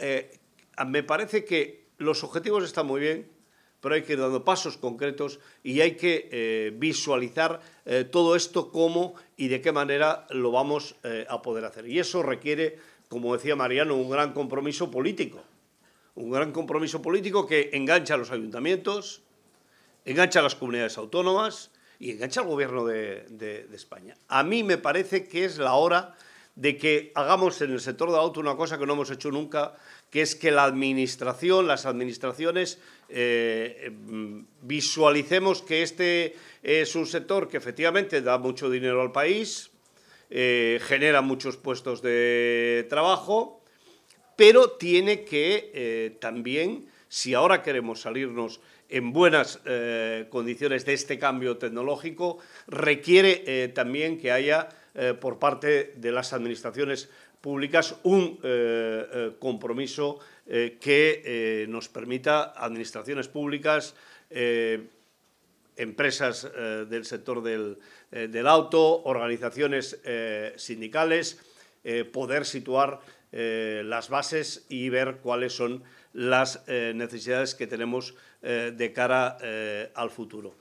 Eh, me parece que los objetivos están muy bien, pero hay que ir dando pasos concretos y hay que eh, visualizar eh, todo esto cómo y de qué manera lo vamos a poder hacer. Y eso requiere, como decía Mariano, un gran compromiso político. Un gran compromiso político que engancha a los ayuntamientos, engancha a las comunidades autónomas y engancha al gobierno de, de España. A mí me parece que es la hora de que hagamos en el sector de auto una cosa que no hemos hecho nunca, que es que la administración, las administraciones, eh, em, visualicemos que este es un sector que efectivamente da mucho dinero al país, eh, genera muchos puestos de trabajo, pero tiene que eh, también, si ahora queremos salirnos en buenas condiciones de este cambio tecnológico, requiere también que haya eh, por parte de las administraciones públicas un eh, eh, compromiso que nos permita administraciones públicas, empresas del sector del auto, organizaciones sindicales, poder situar las bases y ver cuáles son las necesidades que tenemos de cara al futuro.